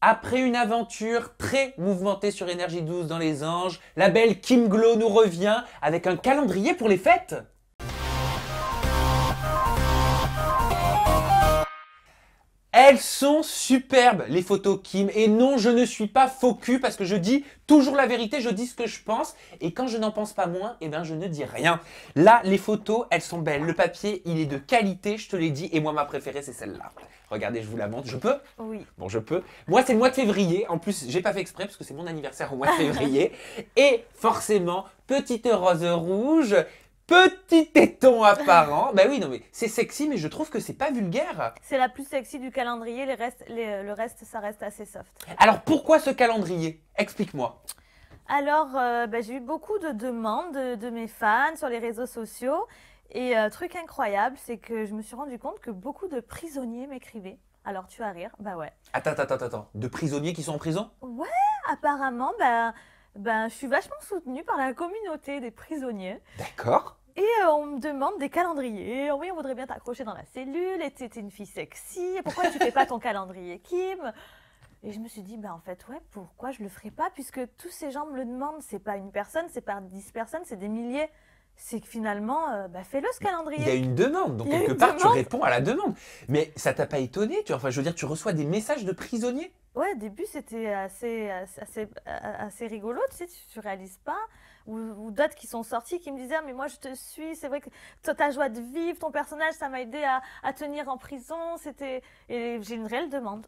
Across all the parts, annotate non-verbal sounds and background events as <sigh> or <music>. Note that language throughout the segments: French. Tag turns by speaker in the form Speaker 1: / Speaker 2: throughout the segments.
Speaker 1: Après une aventure très mouvementée sur Énergie 12 dans les anges, la belle Kim Glow nous revient avec un calendrier pour les fêtes Elles sont superbes, les photos Kim. Et non, je ne suis pas faux cul parce que je dis toujours la vérité, je dis ce que je pense. Et quand je n'en pense pas moins, et eh ben, je ne dis rien. Là, les photos, elles sont belles. Le papier, il est de qualité, je te l'ai dit. Et moi, ma préférée, c'est celle-là. Regardez, je vous la montre. Je peux Oui. Bon, je peux. Moi, c'est le mois de février. En plus, j'ai pas fait exprès parce que c'est mon anniversaire au mois de <laughs> février. et forcément, petite rose rouge, petit téton apparent. ben oui, non mais c'est sexy, mais je trouve que c'est pas vulgaire.
Speaker 2: C'est la plus sexy du calendrier, euh, le reste, ça reste assez soft.
Speaker 1: Alors pourquoi ce calendrier Explique-moi.
Speaker 2: Alors, euh, ben, j'ai eu beaucoup de demandes de, mes fans sur les réseaux sociaux. Et euh, truc incroyable, c'est que je me suis rendu compte que beaucoup de prisonniers m'écrivaient. Alors tu vas rire, bah ouais.
Speaker 1: Attends, attends, attends, attends. De prisonniers qui sont en prison
Speaker 2: Ouais, apparemment, ben, ben, je suis vachement soutenue par la communauté des prisonniers. D'accord. Et euh, on me demande des calendriers. Oh oui, on voudrait bien t'accrocher dans la cellule. Et t'es une fille sexy. Pourquoi tu fais pas ton calendrier, Kim Et je me suis dit, bah en fait, ouais, pourquoi je le ferais pas Puisque tous ces gens me le demandent. C'est pas une personne, c'est pas dix personnes, c'est des milliers c'est que finalement, euh, bah, fais-le ce calendrier. Il y a une demande, donc quelque part, tu réponds à la
Speaker 1: demande. Mais ça t'a pas étonné tu, Enfin, je veux dire, tu reçois des messages de prisonniers
Speaker 2: Ouais, au début, c'était assez, assez, euh, rigolo, tu sais, tu, ne réalises pas. Ou, d'autres qui sont sortis qui me disaient ah, mais moi je te suis, c'est vrai que ta joie de vivre, ton personnage, ça m'a aidé à, à, tenir en prison. C'était... Et j'ai une réelle demande.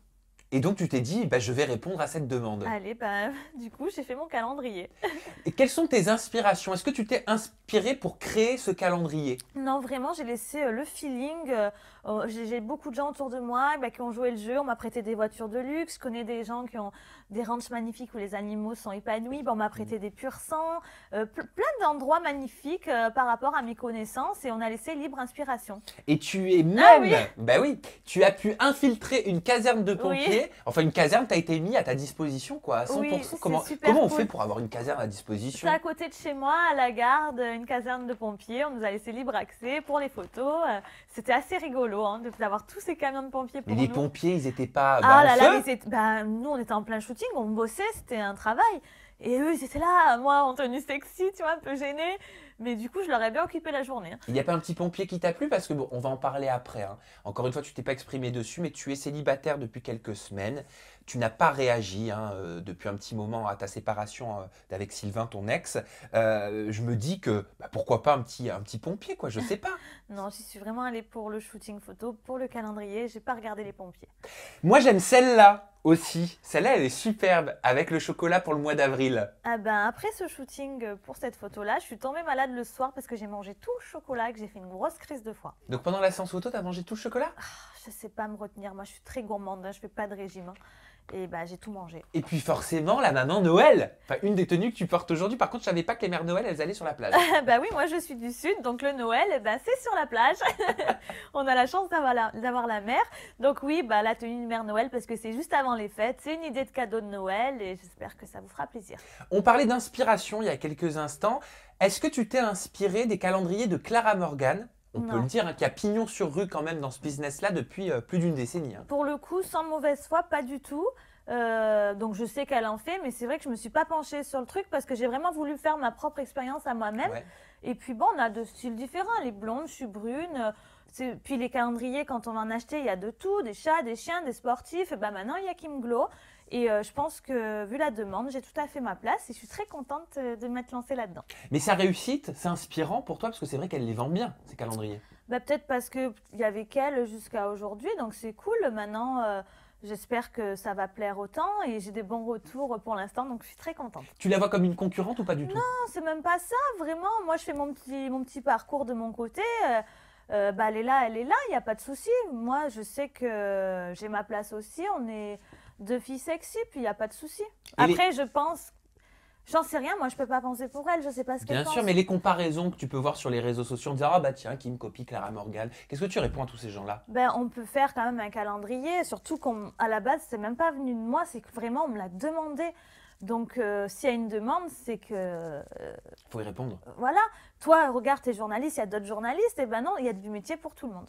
Speaker 1: Et donc tu t'es dit, bah, je vais répondre à cette demande.
Speaker 2: Allez, bah, <laughs> du coup, j'ai fait mon calendrier.
Speaker 1: <laughs> Et quelles sont tes inspirations Est-ce que tu t'es inspiré pour créer ce calendrier
Speaker 2: Non, vraiment, j'ai laissé euh, le feeling. Euh, oh, j'ai beaucoup de gens autour de moi bah, qui ont joué le jeu. On m'a prêté des voitures de luxe. Je connais des gens qui ont des ranchs magnifiques où les animaux sont épanouis. Bon, on m'a prêté des purs sang, euh, plein d'endroits magnifiques euh, par rapport à mes connaissances et on a laissé libre inspiration.
Speaker 1: Et tu es ah même, Ben oui oui, tu as pu infiltrer une caserne de pompiers. Enfin, une caserne as été mise à ta disposition, quoi, à 100%. comment comment on fait pour avoir une caserne à disposition C'est à
Speaker 2: côté de chez moi, à la garde, une caserne de pompiers. On nous a laissé libre accès pour les photos. Euh, c'était assez rigolo hein, d'avoir tous ces camions de pompiers pour et Les
Speaker 1: pompiers, ils n'étaient pas. ah là là,
Speaker 2: ben, nous, on était en plein shoot on bossait, c'était un travail. Et eux, ils étaient là, moi en tenue sexy, tu vois, un peu gênée. Mais du coup, je leur ai bien occupé la journée. Hein. Il
Speaker 1: n'y a pas un petit pompier qui t'a plu Parce que bon, on va en parler après. Hein. Encore une fois, tu t'es pas exprimé dessus, mais tu es célibataire depuis quelques semaines. Tu n'as pas réagi hein, euh, depuis un petit moment à ta séparation euh, avec Sylvain, ton ex. Euh, je me dis que bah, pourquoi pas un petit, un petit pompier, quoi, je sais pas.
Speaker 2: <laughs> non, j'y suis vraiment allée pour le shooting photo, pour le calendrier. J'ai pas regardé les pompiers.
Speaker 1: Moi, j'aime celle-là aussi. Celle-là, elle est superbe, avec le chocolat pour le mois d'avril.
Speaker 2: Ah ben, après ce shooting euh, pour cette photo-là, je suis tombée malade le soir parce que j'ai mangé tout le chocolat et que j'ai fait une grosse crise de foie.
Speaker 1: Donc pendant la séance photo, t'as mangé tout
Speaker 2: le chocolat ah, Je sais pas me retenir, moi je suis très gourmande, je hein. je fais pas de régime. Hein. Et bah, j'ai tout mangé.
Speaker 1: Et puis forcément, la maman Noël, enfin une des tenues que tu portes aujourd'hui. Par contre, je savais pas que les mères Noël, elles allaient sur la plage.
Speaker 2: <laughs> bah oui, moi je suis du sud, donc le Noël, bah, c'est sur la plage. <laughs> On a la chance d'avoir la, d'avoir mer. Donc oui, bah, la tenue de mère Noël, parce que c'est juste avant les fêtes. C'est une idée de cadeau de Noël et j'espère que ça vous fera plaisir.
Speaker 1: On parlait d'inspiration il y a quelques instants. Est-ce que tu t'es inspiré des calendriers de Clara Morgan on peut le dire, hein, y a pignon sur rue quand même dans ce business-là depuis euh, plus d'une décennie. Hein.
Speaker 2: Pour le coup, sans mauvaise foi, pas du tout. Euh, donc je sais qu'elle en fait, mais c'est vrai que je me suis pas penchée sur le truc parce que j'ai vraiment voulu faire ma propre expérience à moi-même. Et puis bon, on a deux styles différents. Les blondes, je suis brune. Euh, puis les calendriers, quand on en acheter, il y a de tout, des chats, des chiens, des sportifs. Et ben maintenant, il y a Kim Glow. Et euh, je pense que, vu la demande, j'ai tout à fait ma place et je suis très contente euh, de m'être lancée là-dedans.
Speaker 1: Mais sa réussite, c'est inspirant pour toi parce que c'est vrai qu'elle les vend bien, ces calendriers.
Speaker 2: Bah, Peut-être parce qu'il n'y avait qu'elle jusqu'à aujourd'hui, donc c'est cool. Maintenant, euh, j'espère que ça va plaire autant et j'ai des bons retours pour l'instant, donc je suis très contente.
Speaker 1: Tu la vois comme une concurrente ou pas du tout Non,
Speaker 2: c'est même pas ça, vraiment. Moi, je fais mon petit, mon petit parcours de mon côté. bah, elle est là, elle est là, il n'y a pas de souci. Moi, je sais que j'ai ma place aussi. On est, de filles sexy, puis il n'y a pas de souci. Après, je pense. J'en sais rien, moi je peux pas penser pour elle, je sais pas ce qu'elle pense. Bien sûr, mais les
Speaker 1: comparaisons que tu peux voir sur les réseaux sociaux en disant Ah bah tiens, qui me copie Clara Morgan, qu'est-ce que tu réponds à tous ces gens-là
Speaker 2: Ben on peut faire quand même un calendrier, surtout qu'à la base c'est même pas venu de moi, c'est que vraiment on me l'a demandé. Donc, euh, s'il y a une demande, c'est que. Euh, faut y répondre. Voilà. Toi, regarde, tes journalistes, il y a d'autres journalistes. Et ben non, il y a du métier pour tout le monde.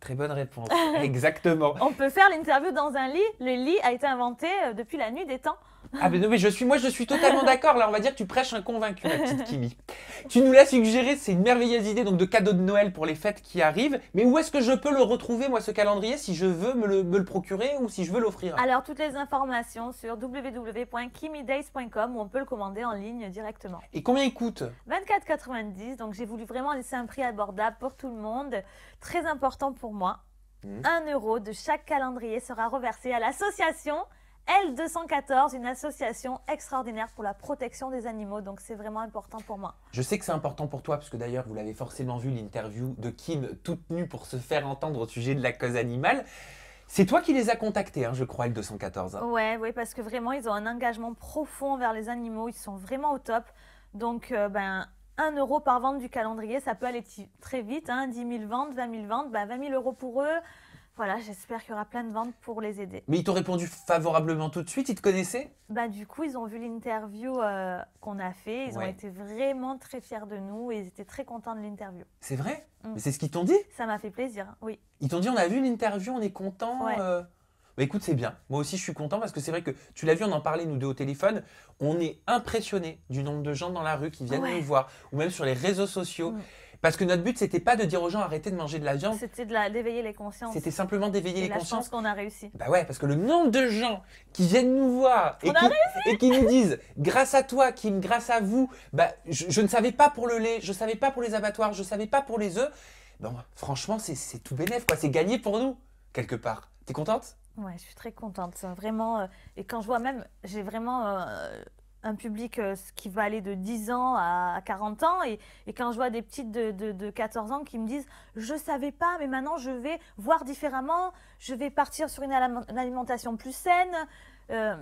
Speaker 1: Très bonne réponse. <laughs> Exactement. On
Speaker 2: peut faire l'interview dans un lit. Le lit a été inventé euh, depuis la nuit des temps. Ah ben non,
Speaker 1: mais je suis, moi je suis totalement d'accord. Là, on va dire que tu prêches un convaincu, ma petite Kimi. Tu nous l'as suggéré, c'est une merveilleuse idée donc de cadeau de Noël pour les fêtes qui arrivent. Mais où est-ce que je peux le retrouver, moi, ce calendrier, si je veux me le, procurer ou si je veux l'offrir
Speaker 2: Alors, toutes les informations sur www.kimidays.com où on peut le commander en ligne directement.
Speaker 1: Et combien il coûte
Speaker 2: 24,90. Donc, j'ai voulu vraiment laisser un prix abordable pour tout le monde. Très important pour moi. 1€ mmh. Un euro de chaque calendrier sera reversé à l'association L214, une association extraordinaire pour la protection des animaux. Donc c'est vraiment important pour moi.
Speaker 1: Je sais que c'est important pour toi, puisque d'ailleurs vous l'avez forcément vu l'interview de Kim toute nue pour se faire entendre au sujet de la cause animale. C'est toi qui les as contactés, hein, je crois, L214.
Speaker 2: Ouais, oui, parce que vraiment, ils ont un engagement profond vers les animaux. Ils sont vraiment au top. Donc, 1 euh, ben, euro par vente du calendrier, ça peut aller très vite. 10 hein, 000 ventes, 20 000 ventes, 20 ben, 000 euros pour eux. Voilà, j'espère qu'il y aura plein de ventes pour les aider. Mais
Speaker 1: ils t'ont répondu favorablement tout de suite, ils te connaissaient
Speaker 2: Bah du coup, ils ont vu l'interview euh, qu'on a fait, ils ont été vraiment très fiers de nous et ils étaient très contents de l'interview. C'est vrai mm. C'est ce qu'ils t'ont dit Ça m'a fait plaisir, oui.
Speaker 1: Ils t'ont dit on a vu l'interview, on est content. Ouais. Euh. Bah, écoute, c'est bien. Moi aussi, je suis content parce que c'est vrai que tu l'as vu, on en parlait nous deux au téléphone. On est impressionné du nombre de gens dans la rue qui viennent nous voir ou même sur les réseaux sociaux. Mm. Parce que notre but, c'était pas de dire aux gens arrêtez de manger de la viande.
Speaker 2: C'était d'éveiller les consciences. C'était
Speaker 1: simplement d'éveiller les consciences. la consciences.
Speaker 2: qu'on a réussi. Bah
Speaker 1: ouais, parce que le nombre de gens qui viennent nous voir et, qui, nous disent grâce à toi, Kim, grâce à vous, bah, je, ne savais pas pour le lait, je ne savais pas pour les abattoirs, je ne savais pas pour les œufs. Bon, franchement, c'est tout bénéf, quoi. C'est gagné pour nous, quelque part. T'es contente
Speaker 2: Ouais, je suis très contente, hein. vraiment. Euh, et quand je vois même, j'ai vraiment, euh, un public euh, qui va aller de 10 ans à 40 ans. Et, quand je vois des petites de, de, 14 ans qui me disent Je ne savais pas, mais maintenant je vais voir différemment, je vais partir sur une, alimentation plus saine. Euh,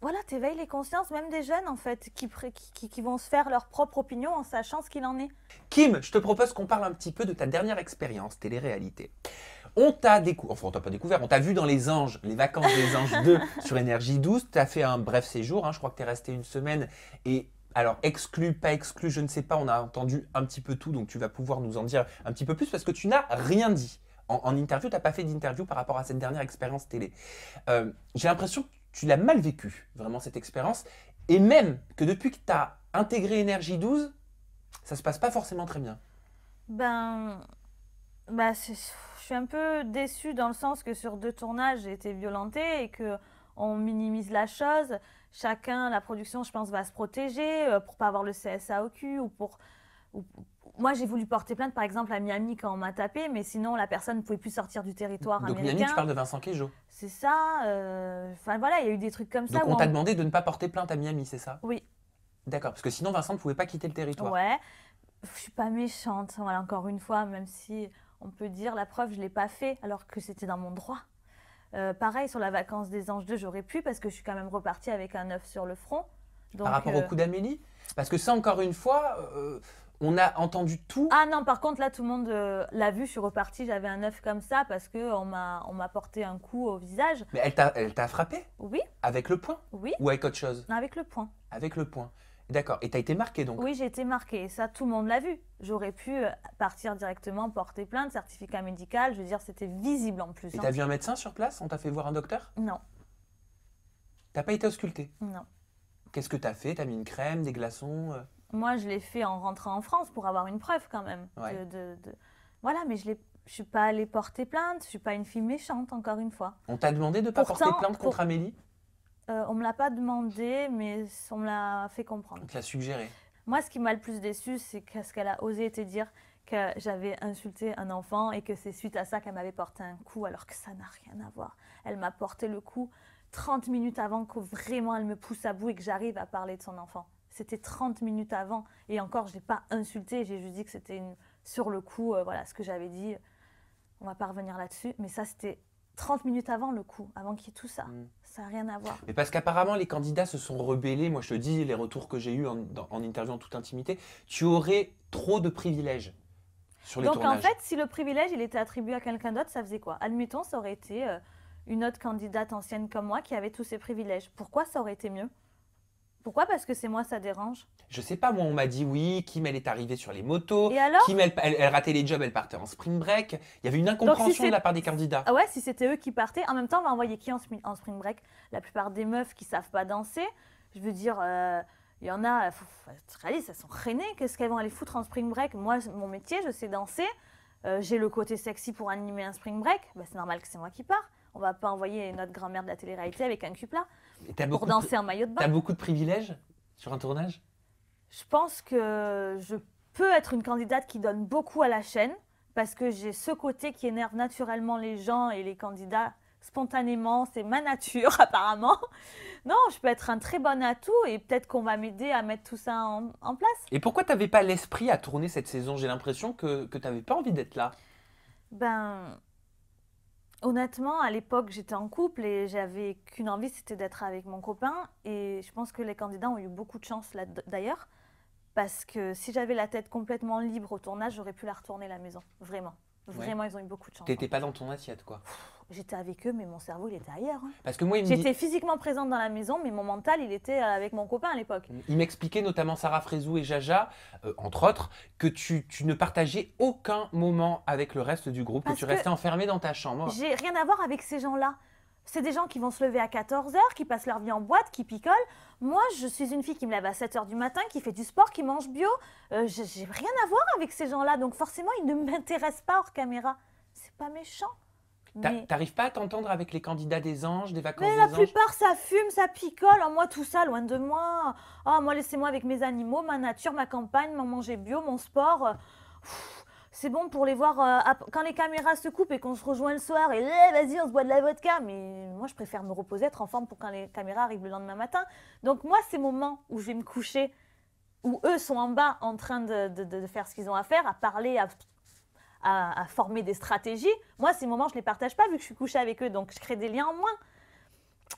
Speaker 2: voilà, tu éveilles les consciences, même des jeunes en fait, qui, qui, qui vont se faire leur propre opinion en sachant ce qu'il en est.
Speaker 1: Kim, je te propose qu'on parle un petit peu de ta dernière expérience télé-réalité. On t'a découvert, on pas découvert, on t'a vu dans Les Anges, les vacances des Anges 2 <laughs> sur Énergie 12. Tu as fait un bref séjour, hein, je crois que tu es resté une semaine. Et alors, exclu, pas exclu, je ne sais pas, on a entendu un petit peu tout, donc tu vas pouvoir nous en dire un petit peu plus parce que tu n'as rien dit. En, interview, tu n'as pas fait d'interview par rapport à cette dernière expérience télé. Euh, j'ai l'impression que tu l'as mal vécu, vraiment, cette expérience. Et même que depuis que tu as intégré Énergie 12, ça se passe pas forcément très bien.
Speaker 2: Ben, bah, je suis un peu déçue dans le sens que sur deux tournages, j'ai été violentée et que on minimise la chose. Chacun, la production, je pense, va se protéger euh, pour pas avoir le CSA au cul ou pour. moi, j'ai voulu porter plainte, par exemple, à Miami quand on m'a tapé, mais sinon, la personne ne pouvait plus sortir du territoire Donc, Miami, tu parles de Vincent Queijo. C'est ça. Euh, enfin, voilà, il y a eu des trucs comme ça. Donc, on t'a demandé
Speaker 1: de ne pas porter plainte à Miami, c'est ça Oui. D'accord, parce que sinon, Vincent ne pouvait pas quitter le territoire.
Speaker 2: Ouais. Je suis pas méchante, voilà, encore une fois, même si on peut dire la preuve, je ne l'ai pas fait alors que c'était dans mon droit. Euh, pareil, sur la vacance des anges 2, j'aurais pu parce que je suis quand même repartie avec un œuf sur le front. par rapport au euh, coup
Speaker 1: d'Amélie Parce que ça, encore une fois, euh, on a entendu
Speaker 2: tout. Ah non, par contre, là, tout le monde l'a vu, je suis repartie, j'avais un œuf comme ça parce qu'on m'a porté un coup au visage. Mais
Speaker 1: elle t'a frappé Oui. Avec le
Speaker 2: poing Oui. Ou avec autre chose Avec le poing.
Speaker 1: Avec le poing. D'accord. Et tu as été marqué donc
Speaker 2: Oui, j'ai été marqué. Ça, tout le monde l'a vu. J'aurais pu euh, partir directement, porter plainte, certificat médical. Je veux dire, c'était visible en plus. Et hein. tu as vu
Speaker 1: un médecin sur place On t'a fait voir un docteur Non. T'as pas été ausculté Non. Qu'est-ce que tu as fait Tu as mis une crème, des glaçons euh
Speaker 2: Moi, je l'ai fait en rentrant en France pour avoir une preuve quand même. De, Voilà, mais je ne suis pas allée porter plainte. Je suis pas une fille méchante, encore une fois.
Speaker 1: On t'a demandé de ne pas porter plainte contre Amélie
Speaker 2: on euh, on me l'a pas demandé, mais on me l'a fait comprendre. On te l'a suggéré. Moi, ce qui m'a le plus déçu, c'est qu'est-ce qu'elle a osé te dire que j'avais insulté un enfant et que c'est suite à ça qu'elle m'avait porté un coup, alors que ça n'a rien à voir. Elle m'a porté le coup 30 minutes avant que vraiment elle me pousse à bout et que j'arrive à parler de son enfant. C'était 30 minutes avant. Et encore, je n'ai pas insulté, j'ai juste dit que c'était sur le coup, euh, voilà ce que j'avais dit. On va pas revenir là-dessus, mais ça, c'était 30 minutes avant le coup, avant qu'il y ait tout ça. Mm. Ça n'a rien à voir.
Speaker 1: Mais parce qu'apparemment, les candidats se sont rebellés. Moi, je te dis, les retours que j'ai eus en, interview en toute intimité, tu aurais trop de privilèges. Sur les Donc en fait,
Speaker 2: si le privilège il était attribué à quelqu'un d'autre, ça faisait quoi Admettons, ça aurait été euh, une autre candidate ancienne comme moi qui avait tous ses privilèges. Pourquoi ça aurait été mieux pourquoi Parce que c'est moi, ça dérange.
Speaker 1: Je sais pas, moi, on m'a dit oui, Kim, elle est arrivée sur les motos. Et alors Kim, elle, ratait les jobs, elle partait en spring break. Il y avait une incompréhension de la part des candidats. Ah
Speaker 2: ouais, si c'était eux qui partaient. En même temps, on va envoyer qui en, spring break La plupart des meufs qui savent pas danser. Je veux dire. Euh, il y en a, euh, faut, ça elles sont renées. Qu'est-ce qu'elles vont aller foutre en spring break Moi, mon métier, je sais danser. Euh, j'ai le côté sexy pour animer un spring break. Bah, c'est normal que c'est moi qui pars. On va pas envoyer notre grand-mère de la télé-réalité avec un cul plat pour danser en maillot de bain. Tu as
Speaker 1: beaucoup de privilèges sur un tournage
Speaker 2: Je pense que je peux être une candidate qui donne beaucoup à la chaîne parce que j'ai ce côté qui énerve naturellement les gens et les candidats spontanément, c'est ma nature <laughs> apparemment. Non, je peux être un très bon atout et peut-être qu'on va m'aider à mettre tout ça en, place. Et
Speaker 1: pourquoi tu t'avais pas l'esprit à tourner cette saison J'ai l'impression que, que t'avais pas envie d'être là.
Speaker 2: Ben, Honnêtement, à l'époque, j'étais en couple et j'avais qu'une envie, c'était d'être avec mon copain. Et je pense que les candidats ont eu beaucoup de chance là d'ailleurs, parce que si j'avais la tête complètement libre au tournage, j'aurais pu la retourner à la maison, vraiment. Vraiment, ils ont eu beaucoup de chance. T'étais hein. pas dans
Speaker 1: ton assiette, quoi.
Speaker 2: J'étais avec eux, mais mon cerveau, il était ailleurs. Hein. Parce que moi, J'étais physiquement présente dans la maison, mais mon mental, il était euh, avec mon copain à l'époque. Mm.
Speaker 1: Il m'expliquait notamment Sarah Frézou et Jaja, euh, entre autres, que tu, ne partageais aucun moment avec le reste du groupe, que tu restais enfermée dans ta chambre. J'ai
Speaker 2: rien à voir avec ces gens-là. C'est des gens qui vont se lever à 14h, qui passent leur vie en boîte, qui picolent. Moi, je suis une fille qui me lève à 7h du matin, qui fait du sport, qui mange bio. Euh, je J'ai rien à voir avec ces gens-là, donc forcément, ils ne <laughs> m'intéressent pas hors caméra. C'est pas méchant.
Speaker 1: T'arrives pas à t'entendre avec les candidats des anges, des vacances Mais la plupart,
Speaker 2: ça fume, ça picole. En oh, moi, tout ça, loin de moi. Oh, moi, laissez-moi avec mes animaux, ma nature, ma campagne, mon manger bio, mon sport. Euh, c'est bon pour les voir euh, quand les caméras se coupent et qu'on se rejoint le soir et là, eh, vas-y, on se boit de la vodka. Mais moi, je préfère me reposer, être en forme pour quand les caméras arrivent le lendemain matin. Donc, moi, ces moments où je vais me coucher, où eux sont en bas en train de, faire ce qu'ils ont à faire, à parler, à, à former des stratégies, moi, ces moments, je ne les partage pas vu que je suis couchée avec eux. Donc, je crée des liens en moins.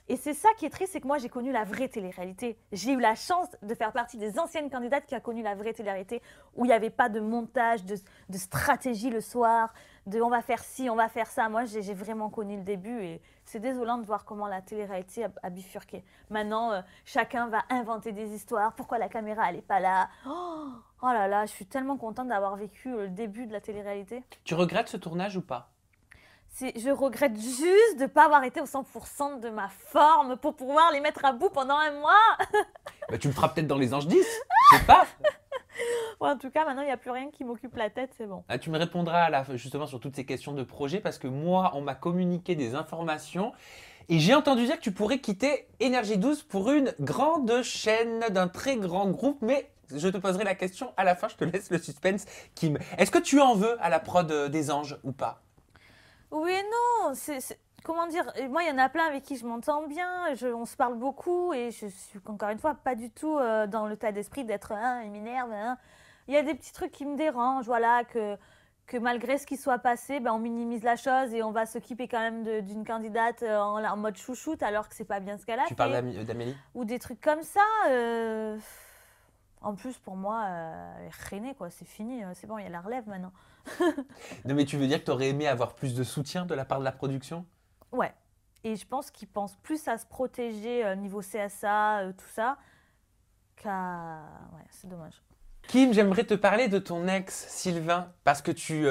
Speaker 2: Et c'est ça qui est triste, c'est que moi j'ai connu la vraie télé-réalité. J'ai eu la chance de faire partie des anciennes candidates qui a connu la vraie télé-réalité, où il n'y avait pas de montage, de, stratégie le soir, de on va faire ci, on va faire ça. Moi j'ai vraiment connu le début et c'est désolant de voir comment la télé-réalité a, bifurqué. Maintenant, euh, chacun va inventer des histoires. Pourquoi la caméra elle n'est pas là oh, oh là là, je suis tellement contente d'avoir vécu le début de la télé-réalité.
Speaker 1: Tu regrettes ce tournage ou pas
Speaker 2: je regrette juste de ne pas avoir été au 100% de ma forme pour pouvoir les mettre à bout pendant un mois.
Speaker 1: <laughs> bah, tu me feras peut-être dans les anges 10, je sais pas.
Speaker 2: <laughs> en tout cas, maintenant, il n'y a plus rien qui m'occupe la tête, c'est bon.
Speaker 1: Ah, tu me répondras justement sur toutes ces questions de projet parce que moi, on m'a communiqué des informations et j'ai entendu dire que tu pourrais quitter Énergie 12 pour une grande chaîne d'un très grand groupe, mais je te poserai la question à la fin, je te laisse le suspense, Kim. Est-ce que tu en veux à la prod euh, des anges ou pas
Speaker 2: oui et non. C'est, Comment dire Moi, il y en a plein avec qui je m'entends bien. on se parle beaucoup et je suis encore une fois pas du tout euh, dans le tas d'esprit d'être un, hein, il m'énerve. Hein. Il y a des petits trucs qui me dérangent, voilà, que, que malgré ce qui soit passé, ben, on minimise la chose et on va s'occuper quand même d'une candidate euh, en, mode chouchoute alors que c'est pas bien ce qu'elle a. Tu parles d'Amélie Ou des trucs comme ça. Euh, en plus, pour moi, euh, René, quoi, c'est fini, euh, c'est bon, il y a la relève maintenant. <laughs>
Speaker 1: non, mais tu veux dire que tu aurais aimé avoir plus de soutien de la part de la production
Speaker 2: Ouais. Et je pense qu'ils pensent plus à se protéger au euh, niveau CSA, tout ça, qu'à. Ouais, c'est dommage.
Speaker 1: Kim, j'aimerais te parler de ton ex, Sylvain, parce que tu.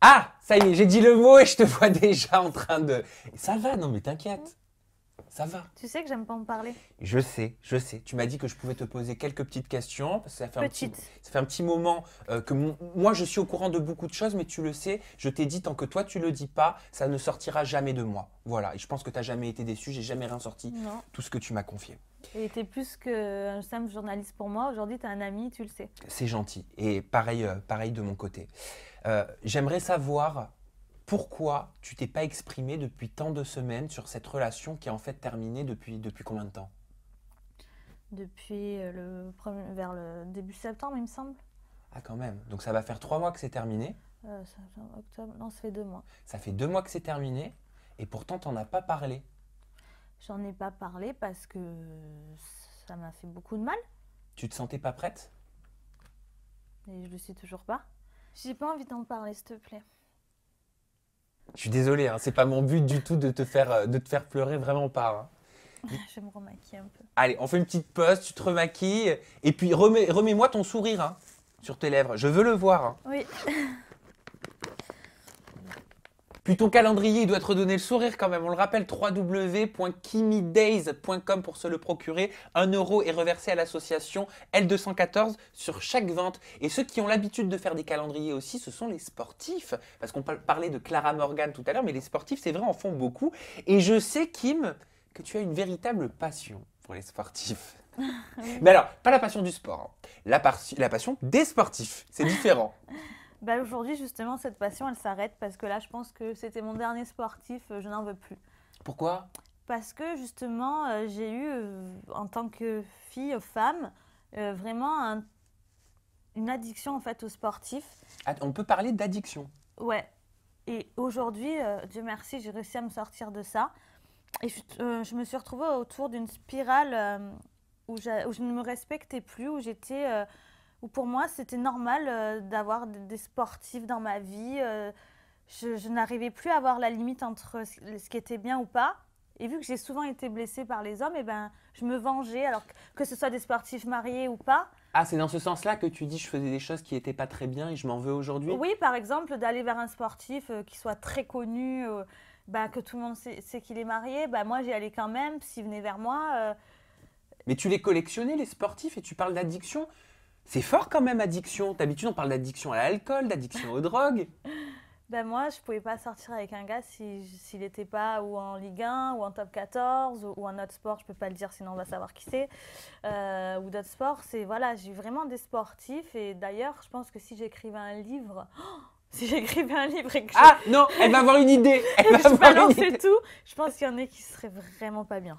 Speaker 1: Ah, ça y est, j'ai dit le mot et je te vois <laughs> déjà en train de. Ça va, non, mais t'inquiète.
Speaker 2: Ça va. Tu sais que j'aime pas en parler.
Speaker 1: Je sais, je sais. Tu m'as dit que je pouvais te poser quelques petites questions. Parce que ça, fait un petit, ça fait un petit moment euh, que moi, je suis au courant de beaucoup de choses, mais tu le sais, je t'ai dit, tant que toi, tu le dis pas, ça ne sortira jamais de moi. Voilà. Et je pense que tu n'as jamais été déçu, j'ai jamais rien sorti. Non. Tout ce que tu m'as confié.
Speaker 2: Et tu es plus qu'un simple journaliste pour moi. Aujourd'hui, tu es un ami, tu le sais.
Speaker 1: C'est gentil. Et pareil, euh, pareil de mon côté. Euh, j'aimerais savoir pourquoi tu t'es pas exprimé depuis tant de semaines sur cette relation qui est en fait terminée depuis, depuis combien de temps
Speaker 2: Depuis euh, le, vers le début septembre, il me semble.
Speaker 1: Ah, quand même. Donc ça va faire trois mois que c'est terminé
Speaker 2: euh, Non, ça fait deux mois. Ça
Speaker 1: fait deux mois que c'est terminé et pourtant t'en as pas parlé.
Speaker 2: J'en ai pas parlé parce que ça m'a fait beaucoup de mal.
Speaker 1: Tu te sentais pas prête
Speaker 2: Et je le sais toujours pas. J'ai pas envie d'en parler, s'il te plaît.
Speaker 1: Je suis désolé, hein, c'est pas mon but du tout de te faire, euh, de te faire pleurer, vraiment pas.
Speaker 2: Hein. <laughs> Je me remaquiller un peu.
Speaker 1: Allez, on fait une petite pause, tu te remaquilles, et puis remets-moi ton sourire hein, sur tes lèvres. Je veux le voir. Oui. <laughs> Puis ton calendrier, il doit te redonner le sourire quand même. On le rappelle, www.kimidays.com pour se le procurer. Un euro est reversé à l'association L214 sur chaque vente. Et ceux qui ont l'habitude de faire des calendriers aussi, ce sont les sportifs. Parce qu'on parlait de Clara Morgan tout à l'heure, mais les sportifs, c'est vrai, en font beaucoup. Et je sais, Kim, que tu as une véritable passion pour les sportifs.
Speaker 2: <laughs> mais
Speaker 1: alors, pas la passion du sport, hein. la passion des sportifs. C'est différent.
Speaker 2: Bah, aujourd'hui, justement, cette passion, elle s'arrête parce que là, je pense que c'était mon dernier sportif, euh, je n'en veux plus. Pourquoi Parce que justement, euh, j'ai eu, euh, en tant que fille, femme, vraiment une addiction en fait au sportif.
Speaker 1: Ah, on peut parler d'addiction
Speaker 2: Ouais. Et aujourd'hui, Dieu merci, j'ai réussi à me sortir de ça. Et je, me suis retrouvée autour d'une spirale où, où, je ne me respectais plus, où j'étais où pour moi c'était normal euh, d'avoir des sportifs dans ma vie. Euh, je, n'arrivais plus à avoir la limite entre ce qui était bien ou pas. Et vu que j'ai souvent été blessée par les hommes, et eh ben, je me vengeais, alors que, ce soit des sportifs mariés ou pas.
Speaker 1: Ah, c'est dans ce sens-là que tu dis que je faisais des choses qui n'étaient pas très bien et je m'en veux aujourd'hui Oui,
Speaker 2: par exemple, d'aller vers un sportif euh, qui soit très connu, bah, que tout le monde sait, qu'il est marié, Ben moi j'y allais quand même, s'il venait vers moi.
Speaker 1: Mais tu les collectionnais, les sportifs, et tu parles d'addiction c'est fort quand même, addiction. D'habitude, on parle d'addiction à l'alcool, d'addiction aux drogues. <laughs>
Speaker 2: Ben moi, je ne pouvais pas sortir avec un gars s'il n'était pas ou en Ligue 1, ou en Top 14, ou, en autre sport, je ne peux pas le dire sinon on va savoir qui c'est, euh, ou d'autres sports. C'est voilà, j'ai vraiment des sportifs et d'ailleurs, je pense que si j'écrivais un livre, oh, si j'écrivais un livre ah non, elle va avoir une idée, <laughs> elle va je avoir tout, je pense qu'il y en a qui seraient vraiment pas bien.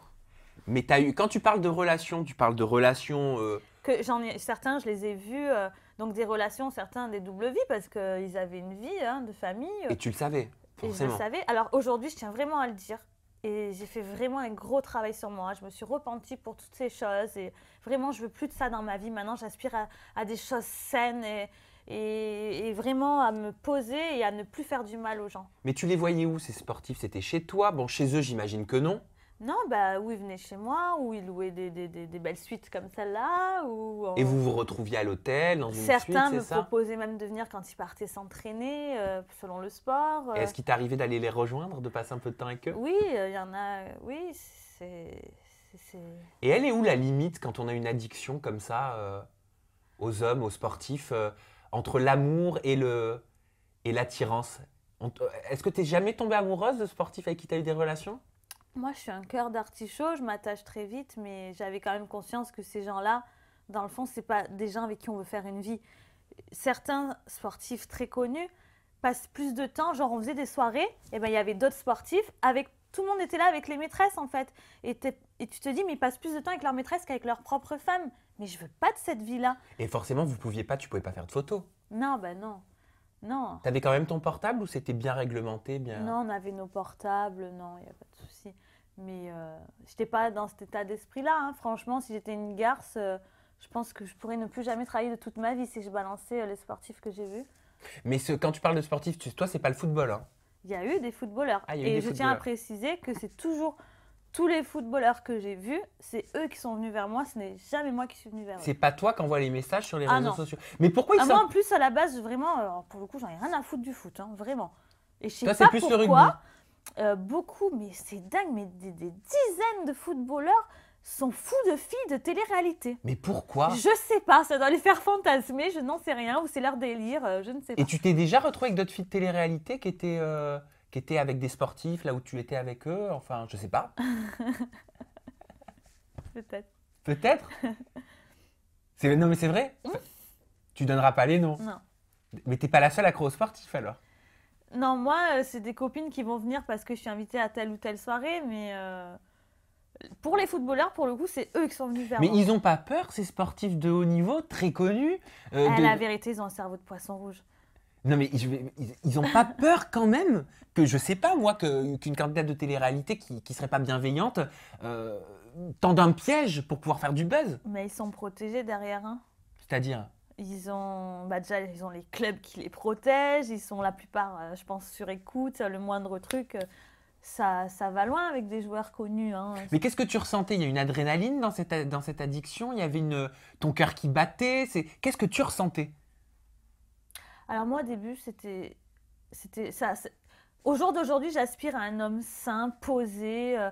Speaker 1: Mais as quand tu parles de relations, tu parles de relations euh,
Speaker 2: que j'en ai certains, je les ai vus euh, donc des relations, certains des doubles vies parce qu'ils avaient une vie hein, de famille. Euh, et tu le savais, forcément. Et je le savais. Alors aujourd'hui, je tiens vraiment à le dire. Et j'ai fait vraiment un gros travail sur moi. Je me suis repentie pour toutes ces choses. Et vraiment, je veux plus de ça dans ma vie. Maintenant, j'aspire à, des choses saines et, et, vraiment à me poser et à ne plus faire du mal aux gens.
Speaker 1: Mais tu les voyais où, ces sportifs C'était chez toi Bon, chez eux, j'imagine que non.
Speaker 2: Non, bah, où ils venaient chez moi, où ils louaient des, des, belles suites comme celle-là. Et vous vous
Speaker 1: retrouviez à l'hôtel, dans une Certains suite, me ça
Speaker 2: proposaient même de venir quand ils partaient s'entraîner, euh, selon le sport. Euh. Est-ce
Speaker 1: qu'il t'arrivait d'aller les rejoindre, de passer un peu de temps avec eux Oui,
Speaker 2: euh, il y en a. Oui, c'est.
Speaker 1: Et elle est où la limite quand on a une addiction comme ça aux hommes, aux sportifs, entre l'amour et le et l'attirance Est-ce que tu es jamais tombée amoureuse de sportifs avec qui tu as eu des relations
Speaker 2: moi, je suis un cœur d'artichaut, je m'attache très vite, mais j'avais quand même conscience que ces gens-là, dans le fond, ce pas des gens avec qui on veut faire une vie. Certains sportifs très connus passent plus de temps, genre on faisait des soirées, et ben il y avait d'autres sportifs, avec tout le monde était là avec les maîtresses en fait. Et, tu te dis, mais ils passent plus de temps avec leur maîtresse qu'avec leurs propres femmes. Mais je veux pas de cette vie-là.
Speaker 1: Et forcément, vous pouviez pas, tu pouvais pas faire de photos.
Speaker 2: Non, ben non. Non.
Speaker 1: T'avais quand même ton portable ou c'était bien réglementé bien... Non,
Speaker 2: on avait nos portables, non, il n'y mais euh, je n'étais pas dans cet état d'esprit-là. Hein. Franchement, si j'étais une garce, euh, je pense que je pourrais ne plus jamais travailler de toute ma vie si je balançais euh, les sportifs que j'ai vus.
Speaker 1: Mais ce, quand tu parles de sportif, tu, toi, c'est pas le football. Hein.
Speaker 2: Il y a eu des footballeurs. Ah, et je tiens à préciser que c'est toujours tous les footballeurs que j'ai vus, c'est eux qui sont venus vers moi, ce n'est jamais moi qui suis venue vers eux. C'est
Speaker 1: pas toi qui envoie les messages sur les ah, réseaux sociaux. Mais
Speaker 2: pourquoi ils ah, moi, en plus, à la base, vraiment, pour le coup, j'en ai rien à foutre du foot, hein, vraiment. Et je sais pas plus pourquoi. Euh, beaucoup, mais c'est dingue, mais des, dizaines de footballeurs sont fous de filles de télé-réalité. Mais pourquoi Je sais pas, ça doit les faire fantasmer, je n'en sais rien, ou c'est leur délire, euh, je ne sais pas. Et
Speaker 1: tu t'es déjà retrouvé avec d'autres filles de télé-réalité qui étaient, euh, qui étaient avec des sportifs, là où tu étais avec eux, enfin, je sais pas. <laughs> Peut-être. Peut-être Non mais c'est vrai hum Tu donneras pas les noms. Non. Mais t'es pas la seule accro aux sportifs alors
Speaker 2: non, moi, euh, c'est des copines qui vont venir parce que je suis invitée à telle ou telle soirée, mais euh, pour les footballeurs, pour le coup, c'est eux qui sont venus vers Mais ils n'ont
Speaker 1: pas peur, ces sportifs de haut niveau, très connus euh, eh, La
Speaker 2: vérité, ils ont un cerveau de poisson rouge.
Speaker 1: Non, mais ils n'ont pas <laughs> peur quand même que, je sais pas, moi, qu'une candidate de télé-réalité qui ne serait pas bienveillante euh, tende un piège pour pouvoir faire du buzz.
Speaker 2: Mais ils sont protégés derrière. Hein. C'est-à-dire ils ont, bah, déjà, ils ont les clubs qui les protègent. Ils sont la plupart, euh, je pense, sur écoute. Le moindre truc, euh, ça, ça va loin avec des joueurs connus. Hein.
Speaker 1: Mais qu'est-ce que tu ressentais Il y a une adrénaline dans cette, dans cette addiction Il y avait une, ton cœur qui battait Qu'est-ce que tu ressentais
Speaker 2: Alors, moi, au début, c'était. c'était ça, Au jour d'aujourd'hui, j'aspire à un homme sain, posé. Euh,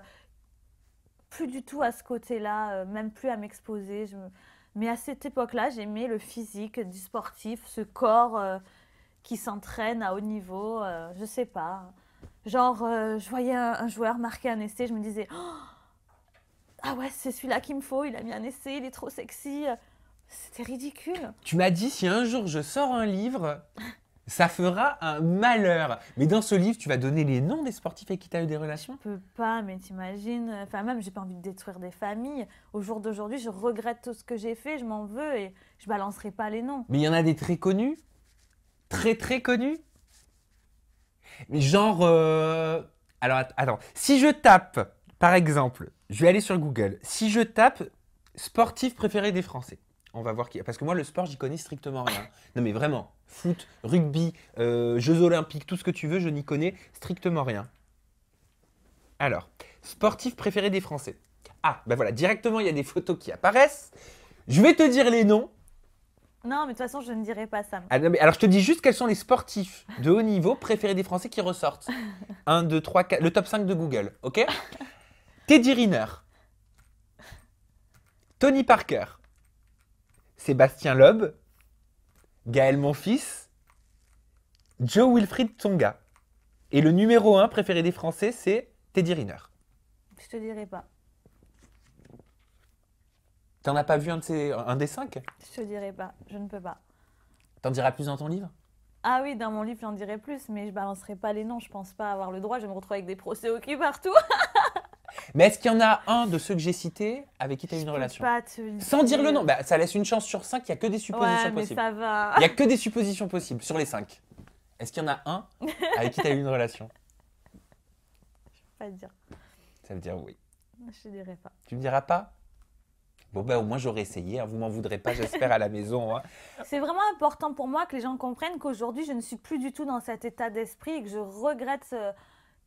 Speaker 2: plus du tout à ce côté-là, même plus à m'exposer. Je me mais à cette époque-là, j'aimais le physique du sportif, ce corps euh, qui s'entraîne à haut niveau, euh, je sais pas. Genre, euh, je voyais un, joueur marquer un essai, je me disais oh, Ah ouais, c'est celui-là qu'il me faut, il a mis un essai, il est trop sexy. C'était ridicule.
Speaker 1: Tu m'as dit si un jour je sors un livre, ça fera un malheur. Mais dans ce livre, tu vas donner les noms des sportifs avec qui tu as eu des relations Je peux
Speaker 2: pas, mais t'imagines. Enfin, même, j'ai pas envie de détruire des familles. Au jour d'aujourd'hui, je regrette tout ce que j'ai fait, je m'en veux et je balancerai pas les noms.
Speaker 1: Mais il y en a des très connus Très, très connus Mais Genre. Euh, alors, attends. Si je tape, par exemple, je vais aller sur Google. Si je tape sportif préféré des Français. On va voir qui. Parce que moi, le sport, j'y connais strictement rien. <laughs> Non, mais vraiment, foot, rugby, euh, Jeux Olympiques, tout ce que tu veux, je n'y connais strictement rien. Alors, sportif préféré des Français. Ah, ben voilà, directement, il y a des photos qui apparaissent. Je vais te dire les noms.
Speaker 2: Non, mais de toute façon, je ne dirai pas ça.
Speaker 1: Ah, alors, je te dis juste quels sont les sportifs de haut niveau préférés des Français qui ressortent. 1, 2, 3, 4, le top 5 de Google, ok Teddy Riner, Tony Parker, Sébastien Loeb, Gaël Monfils, Joe Wilfried Tsonga. Et le numéro 1 préféré des Français, c'est Teddy Riner.
Speaker 2: Je te dirai pas.
Speaker 1: T'en as pas vu un, des cinq
Speaker 2: Je te dirai pas. Je ne peux pas.
Speaker 1: T'en diras plus dans ton livre
Speaker 2: Ah oui, dans mon livre, j'en dirai plus, mais je balancerai pas les noms. Je pense pas avoir le droit. Je me retrouve avec des procès au cul partout. <laughs>
Speaker 1: Mais est-ce qu'il y en a un de ceux que j'ai cités avec qui tu as eu une relation pas
Speaker 2: Sans dire le nom,
Speaker 1: bah, ça laisse une chance sur 5, il n'y a que des suppositions ouais, mais possibles. Ça
Speaker 2: va. Il n'y a que
Speaker 1: des suppositions possibles sur les cinq. Est-ce qu'il y en a un avec qui tu as eu une relation
Speaker 2: <laughs> Je ne pas te dire. Ça veut dire oui. Je ne dirai pas.
Speaker 1: Tu ne me diras pas Bon, ben, au moins j'aurais essayé. Hein. Vous m'en voudrez pas, j'espère, à la maison. Hein.
Speaker 2: <laughs> C'est vraiment important pour moi que les gens comprennent qu'aujourd'hui, je ne suis plus du tout dans cet état d'esprit et que je regrette. Ce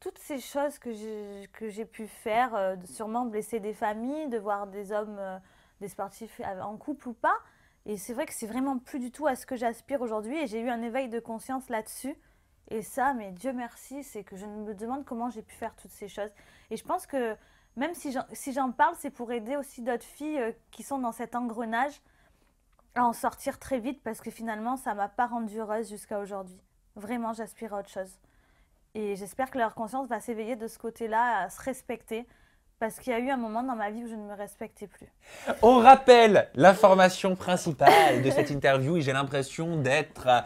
Speaker 2: toutes ces choses que j'ai, que j'ai pu faire, euh, sûrement blesser des familles, de voir des hommes, euh, des sportifs en couple ou pas. Et c'est vrai que c'est vraiment plus du tout à ce que j'aspire aujourd'hui et j'ai eu un éveil de conscience là-dessus. Et ça, mais Dieu merci, c'est que je me demande comment j'ai pu faire toutes ces choses. Et je pense que même si j'en, parle, c'est pour aider aussi d'autres filles euh, qui sont dans cet engrenage à en sortir très vite parce que finalement, ça m'a pas rendue heureuse jusqu'à aujourd'hui. Vraiment, j'aspire à autre chose. Et j'espère que leur conscience va s'éveiller de ce côté-là, à se respecter. Parce qu'il y a eu un moment dans ma vie où je ne me respectais plus.
Speaker 1: On rappelle l'information principale de cette interview et j'ai l'impression d'être, euh,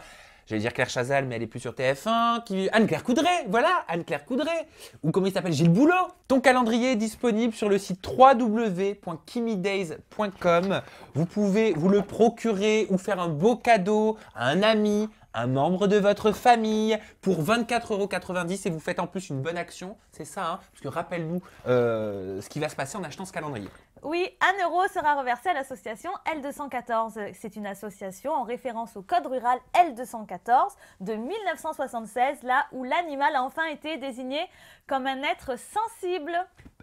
Speaker 1: j'allais dire Claire Chazal, mais elle est plus sur TF1, Anne-Claire Coudray, voilà, Anne-Claire Coudray, ou comment il s'appelle, Gilles Boulot. Ton calendrier est disponible sur le site www.kimidays.com. Vous pouvez vous le procurer ou faire un beau cadeau à un ami, un membre de votre famille pour 24,90€ et vous faites en plus une bonne action. C'est ça, hein parce que rappelle-nous euh, ce qui va se passer en achetant ce calendrier.
Speaker 2: Oui, un euro sera reversé à l'association L214. C'est une association en référence au code rural L214 de 1976, là où l'animal a enfin été désigné comme un être sensible.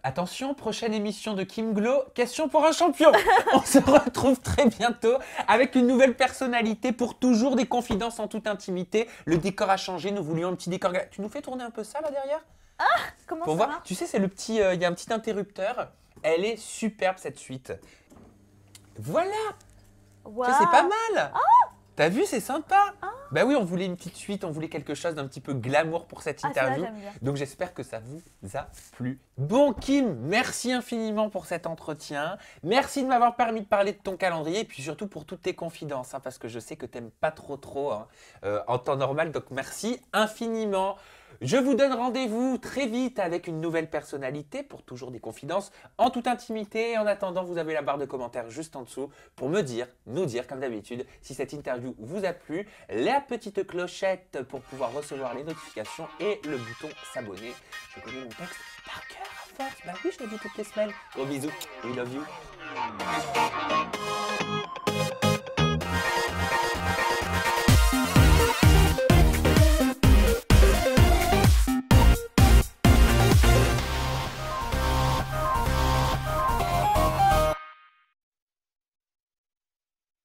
Speaker 1: Attention, prochaine émission de Kim Glow, question pour un champion. <laughs> On se retrouve très bientôt avec une nouvelle personnalité pour toujours des confidences en toute intimité. Le décor a changé, nous voulions un petit décor. Tu nous fais tourner un peu ça là derrière
Speaker 2: Ah, comment ça
Speaker 1: tu sais, c'est le petit, euh, il y a un petit interrupteur. Elle est superbe cette suite. Voilà.
Speaker 2: c'est pas mal. Ah
Speaker 1: T'as vu, c'est sympa. Ah. Bah oui, on voulait une petite suite, on voulait quelque chose d'un petit peu glamour pour cette ah, interview. Donc j'espère que ça vous a plu. Bon Kim, merci infiniment pour cet entretien. Merci de m'avoir permis de parler de ton calendrier et puis surtout pour toutes tes confidences, hein, parce que je sais que t'aimes pas trop trop hein, euh, en temps normal. Donc merci infiniment. Je vous donne rendez-vous très vite avec une nouvelle personnalité pour toujours des confidences en toute intimité. En attendant, vous avez la barre de commentaires juste en dessous pour me dire, nous dire comme d'habitude, si cette interview vous a plu, la petite clochette pour pouvoir recevoir les notifications et le bouton s'abonner. Je connais mon texte par cœur à force. Bah oui, je le dis toutes les semaines. Gros bisous. We love you.